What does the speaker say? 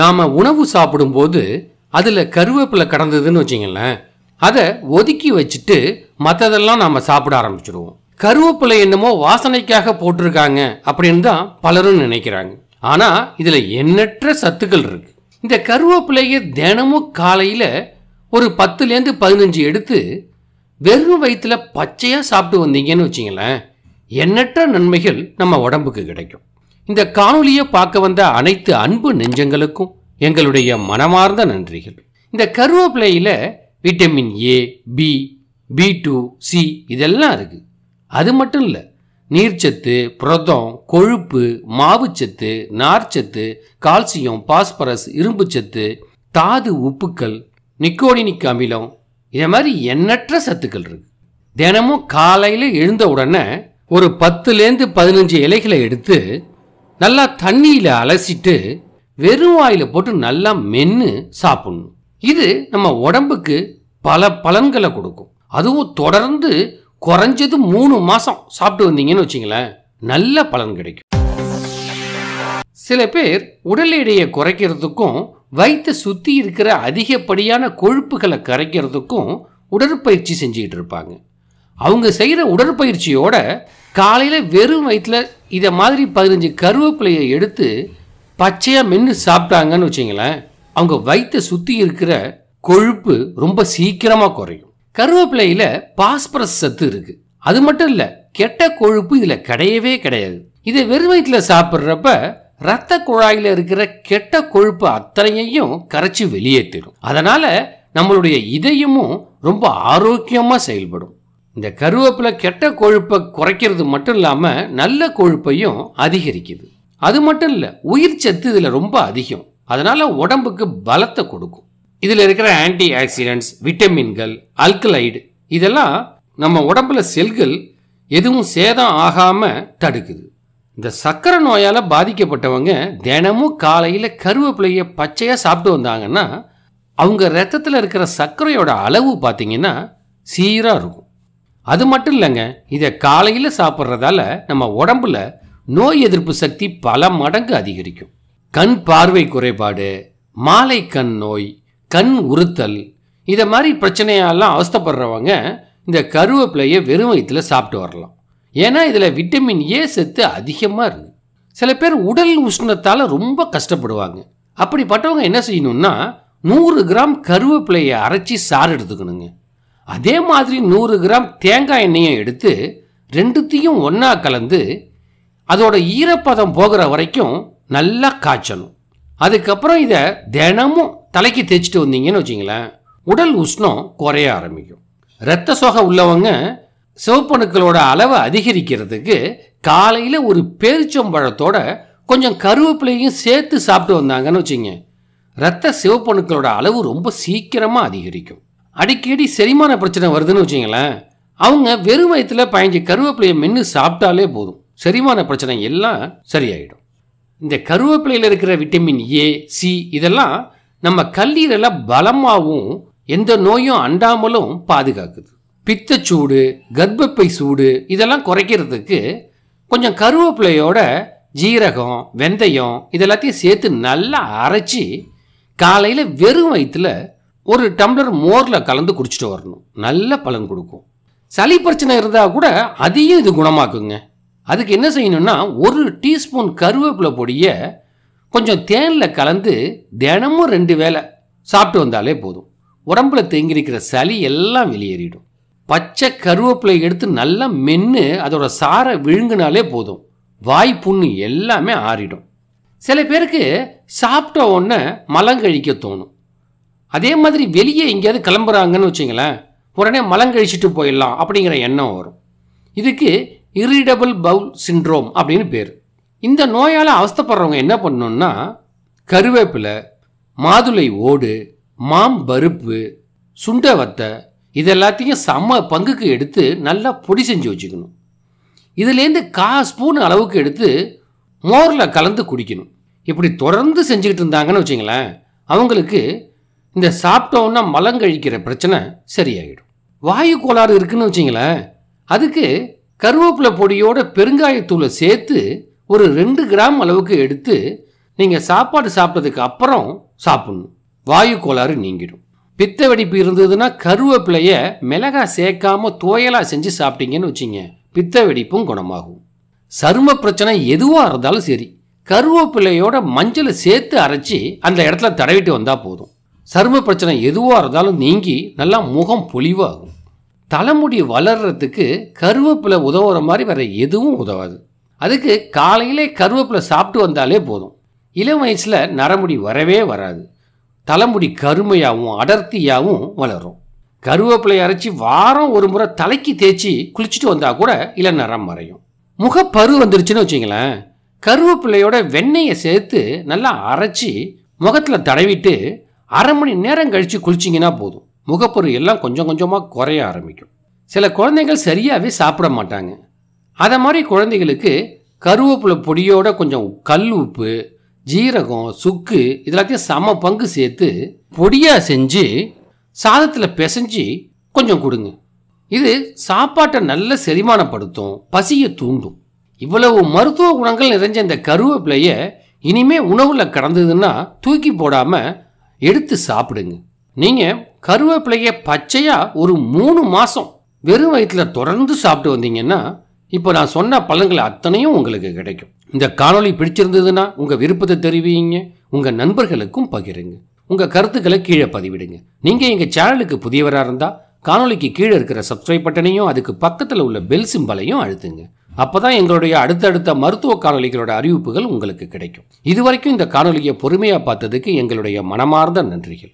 நாம் உணவு சாப்பிடும்போது அதில் கருவேப்பிலை கடந்ததுன்னு வச்சிங்களேன் அதை ஒதுக்கி வச்சுட்டு மற்றதெல்லாம் நாம் சாப்பிட ஆரம்பிச்சிடுவோம் கருவேப்பிலை என்னமோ வாசனைக்காக போட்டிருக்காங்க அப்படின்னு தான் பலரும் நினைக்கிறாங்க ஆனால் இதில் எண்ணற்ற சத்துக்கள் இருக்குது இந்த கருவேப்பிலையை தினமும் காலையில் ஒரு பத்துலேருந்து பதினஞ்சு எடுத்து வெறும் வயிற்றுல பச்சையாக சாப்பிட்டு வந்தீங்கன்னு வச்சிங்களேன் எண்ணற்ற நன்மைகள் நம்ம உடம்புக்கு கிடைக்கும் இந்த காணொலியை பார்க்க வந்த அனைத்து அன்பு நெஞ்சங்களுக்கும் எங்களுடைய மனமார்ந்த நன்றிகள் இந்த கருவேப்பிலையில் vitamin A B B two C இதெல்லாம் இருக்குது அது மட்டும் இல்லை நீர்ச்சத்து புரதம் கொழுப்பு மாவுச்சத்து நார்ச்சத்து கால்சியம் பாஸ்பரஸ் இரும்புச்சத்து தாது உப்புக்கள் நிக்கோடினிக் அமிலம் இதை மாதிரி எண்ணற்ற சத்துக்கள் இருக்கு தினமும் காலையில் எழுந்த உடனே ஒரு பத்துலேருந்து பதினஞ்சு இலைகளை எடுத்து நல்லா தண்ணியில் அலசிட்டு வெறும் வாயில் போட்டு நல்லா மென்று சாப்பிடணும் இது நம்ம உடம்புக்கு பல பலன்களை கொடுக்கும் அதுவும் தொடர்ந்து குறைஞ்சது மூணு மாதம் சாப்பிட்டு வந்தீங்கன்னு வச்சிங்களேன் நல்ல பலன் கிடைக்கும் சில பேர் உடல் எடையை குறைக்கிறதுக்கும் வயிற்றை சுற்றி இருக்கிற அதிகப்படியான கொழுப்புகளை கரைக்கிறதுக்கும் உடற்பயிற்சி செஞ்சுக்கிட்டு இருப்பாங்க அவங்க செய்கிற உடற்பயிற்சியோட காலையில் வெறும் வயிற்றில் இதை மாதிரி பதினஞ்சு கருவேப்பிலையை எடுத்து பச்சையாக மென்று சாப்பிட்டாங்கன்னு வச்சிங்களேன் அவங்க வயிற்றை சுற்றி இருக்கிற கொழுப்பு ரொம்ப சீக்கிரமாக குறையும் கருவேப்பிலையில் பாஸ்பரஸ் சத்து இருக்குது அது மட்டும் இல்லை கெட்ட கொழுப்பு இதில் கிடையவே கிடையாது இதை வெறும் வயிற்றில் சாப்பிட்றப்ப ரத்த குழாயில் இருக்கிற கெட்ட கொழுப்பு அத்தனையையும் கரைச்சி வெளியேற்றிடும் அதனால் நம்மளுடைய இதயமும் ரொம்ப ஆரோக்கியமாக செயல்படும் இந்த கருவேப்பிலை கெட்ட கொழுப்பை குறைக்கிறது மட்டும் இல்லாமல் நல்ல கொழுப்பையும் அதிகரிக்குது அது மட்டும் இல்லை உயிர் சத்து இதில் ரொம்ப அதிகம் அதனால் உடம்புக்கு பலத்தை கொடுக்கும் இதில் இருக்கிற ஆன்டி ஆக்சிடென்ட்ஸ் விட்டமின்கள் அல்கலைடு இதெல்லாம் நம்ம உடம்புல செல்கள் எதுவும் சேதம் ஆகாமல் தடுக்குது இந்த சர்க்கரை நோயால் பாதிக்கப்பட்டவங்க தினமும் காலையில் கருவேப்பிலையை பச்சையாக சாப்பிட்டு வந்தாங்கன்னா அவங்க ரத்தத்தில் இருக்கிற சர்க்கரையோட அளவு பார்த்திங்கன்னா சீராக இருக்கும் அது மட்டும் இல்லைங்க இதை காலையில் சாப்பிட்றதால நம்ம உடம்புல நோய் எதிர்ப்பு சக்தி பல மடங்கு அதிகரிக்கும் கண் பார்வை குறைபாடு மாலை கண் நோய் கண் உறுத்தல் இதை மாதிரி பிரச்சனையெல்லாம் அவஸ்தப்படுறவங்க இந்த கருவேப்பிலையை வெறும் வயிற்றில் சாப்பிட்டு வரலாம் ஏன்னா இதில் விட்டமின் ஏ சத்து அதிகமாக இருக்குது சில பேர் உடல் உஷ்ணத்தால் ரொம்ப கஷ்டப்படுவாங்க அப்படிப்பட்டவங்க என்ன செய்யணும்னா நூறு கிராம் கருவேப்பிலையை அரைச்சி சாறு எடுத்துக்கணுங்க அதே மாதிரி நூறு கிராம் தேங்காய் எண்ணெயை எடுத்து ரெண்டுத்தையும் ஒன்றா கலந்து அதோட ஈரப்பதம் போகிற வரைக்கும் நல்லா காய்ச்சணும் அதுக்கப்புறம் இதை தினமும் தலைக்கு தேய்ச்சிட்டு வந்தீங்கன்னு வச்சிங்களேன் உடல் உஷ்ணம் குறைய ஆரம்பிக்கும் இரத்த சோகை உள்ளவங்க சிவப்பணுக்களோட அளவை அதிகரிக்கிறதுக்கு காலையில் ஒரு பேரிச்சம்பழத்தோட கொஞ்சம் கருவேப்பிலையும் சேர்த்து சாப்பிட்டு வந்தாங்கன்னு வச்சிங்க ரத்த சிவப்பணுக்களோட அளவு ரொம்ப சீக்கிரமாக அதிகரிக்கும் அடிக்கடி செரிமான பிரச்சனை வருதுன்னு வச்சிங்களேன் அவங்க வெறும் வயத்தில் பயஞ்சு கருவேப்பிலையை மென்று சாப்பிட்டாலே போதும் செரிமான பிரச்சனை எல்லாம் சரியாயிடும் இந்த கருவேப்பிலையில் இருக்கிற விட்டமின் ஏ சி இதெல்லாம் நம்ம கல்லீரல பலமாகவும் எந்த நோயும் அண்டாமலும் பாதுகாக்குது பித்தச்சூடு கர்ப்பப்பை சூடு இதெல்லாம் குறைக்கிறதுக்கு கொஞ்சம் கருவேப்பிலையோட ஜீரகம் வெந்தயம் இதெல்லாத்தையும் சேர்த்து நல்லா அரைச்சி காலையில் வெறும் வயிற்றுல ஒரு டம்ளர் மோரில் கலந்து குடிச்சிட்டு வரணும் நல்ல பலன் கொடுக்கும் சளி பிரச்சனை இருந்தால் கூட அதையும் இது குணமாக்குங்க அதுக்கு என்ன செய்யணும்னா ஒரு டீஸ்பூன் கருவேப்பிலை பொடியை கொஞ்சம் தேனில் கலந்து தினமும் ரெண்டு வேலை சாப்பிட்டு வந்தாலே போதும் உடம்புல தேங்கியிருக்கிற சளி எல்லாம் வெளியேறிடும் பச்சை கருவேப்பிலை எடுத்து நல்லா மென்று அதோட சாரை விழுங்கினாலே போதும் வாய் புண்ணு எல்லாமே ஆறிடும் சில பேருக்கு சாப்பிட்ட உடனே மலங்கழிக்க தோணும் அதே மாதிரி வெளியே எங்கேயாவது கிளம்புறாங்கன்னு வச்சிங்களேன் உடனே மலங்கழிச்சிட்டு போயிடலாம் அப்படிங்கிற எண்ணம் வரும் இதுக்கு இரிடபிள் பவுல் சின்ட்ரோம் அப்படின்னு பேர் இந்த நோயால் அவஸ்தப்படுறவங்க என்ன பண்ணணும்னா கருவேப்பிலை மாதுளை ஓடு மாம் பருப்பு சுண்டை வத்தை இது எல்லாத்தையும் சம பங்குக்கு எடுத்து நல்லா பொடி செஞ்சு வச்சுக்கணும் இதுலேருந்து கா ஸ்பூன் அளவுக்கு எடுத்து மோரில் கலந்து குடிக்கணும் இப்படி தொடர்ந்து செஞ்சுக்கிட்டு இருந்தாங்கன்னு வச்சுங்களேன் அவங்களுக்கு இந்த சாப்பிட்டோன்னா மலங்கழிக்கிற பிரச்சனை சரியாயிடும் வாயு கோளாறு இருக்குன்னு வச்சிங்களேன் அதுக்கு கருவேப்பிலை பொடியோட பெருங்காயத்தூளை சேர்த்து ஒரு ரெண்டு கிராம் அளவுக்கு எடுத்து நீங்கள் சாப்பாடு சாப்பிட்டதுக்கு அப்புறம் சாப்பிடணும் வாயு கோளாறு நீங்கிடும் பித்த வெடிப்பு இருந்ததுன்னா கருவேப்பிலையை மிளகா சேர்க்காம தோயலாக செஞ்சு சாப்பிட்டீங்கன்னு வச்சிங்க பித்த வெடிப்பும் குணமாகும் சரும பிரச்சனை எதுவாக இருந்தாலும் சரி கருவேப்பிலையோட மஞ்சளை சேர்த்து அரைச்சி அந்த இடத்துல தடவிட்டு வந்தால் போதும் சரும பிரச்சனை எதுவாக இருந்தாலும் நீங்கி நல்லா முகம் பொலிவாகும் தலைமுடி வளர்கிறதுக்கு கருவேப்பிலை உதவுற மாதிரி வேறு எதுவும் உதவாது அதுக்கு காலையிலே கருவேப்பிலை சாப்பிட்டு வந்தாலே போதும் இளம் வயசில் நரமுடி வரவே வராது தலைமுடி கருமையாகவும் அடர்த்தியாகவும் வளரும் கருவேப்பிலை அரைச்சி வாரம் ஒரு முறை தலைக்கு தேய்ச்சி குளிச்சுட்டு வந்தால் கூட இளம் நரம் மறையும் முகப்பரு வந்துருச்சுன்னு வச்சிங்களேன் கருவேப்பிலையோட வெண்ணெயை சேர்த்து நல்லா அரைச்சி முகத்தில் தடவிட்டு அரை மணி நேரம் கழித்து குளிச்சிங்கன்னா போதும் முகப்பொரு எல்லாம் கொஞ்சம் கொஞ்சமாக குறைய ஆரம்பிக்கும் சில குழந்தைகள் சரியாகவே சாப்பிட மாட்டாங்க அதை மாதிரி குழந்தைகளுக்கு கருவேப்பிலை பொடியோட கொஞ்சம் கல் உப்பு ஜீரகம் சுக்கு இதெல்லாத்தையும் சம பங்கு சேர்த்து பொடியாக செஞ்சு சாதத்தில் பிசைஞ்சு கொஞ்சம் கொடுங்க இது சாப்பாட்டை நல்ல செரிமானப்படுத்தும் பசியை தூண்டும் இவ்வளவு மருத்துவ குணங்கள் நிறைஞ்ச இந்த கருவேப்பிலையை இனிமே உணவில் கடந்ததுன்னா தூக்கி போடாமல் எடுத்து சாப்பிடுங்க நீங்கள் கருவேப்பிலையை பச்சையாக ஒரு மூணு மாதம் வெறும் வயிற்றுல தொடர்ந்து சாப்பிட்டு வந்தீங்கன்னா இப்போ நான் சொன்ன பழங்கள் அத்தனையும் உங்களுக்கு கிடைக்கும் இந்த காணொலி பிடிச்சிருந்ததுன்னா உங்கள் விருப்பத்தை தெரிவிங்க உங்கள் நண்பர்களுக்கும் பகிருங்க உங்கள் கருத்துக்களை கீழே பதிவிடுங்க நீங்கள் எங்கள் சேனலுக்கு புதியவராக இருந்தால் காணொலிக்கு கீழே இருக்கிற சப்ஸ்கிரைப் பட்டனையும் அதுக்கு பக்கத்தில் உள்ள பெல் சிம்பலையும் அழுத்துங்க அப்போ தான் எங்களுடைய அடுத்தடுத்த மருத்துவ காணொலிகளோட அறிவிப்புகள் உங்களுக்கு கிடைக்கும் இதுவரைக்கும் இந்த காணொலியை பொறுமையாக பார்த்ததுக்கு எங்களுடைய மனமார்ந்த நன்றிகள்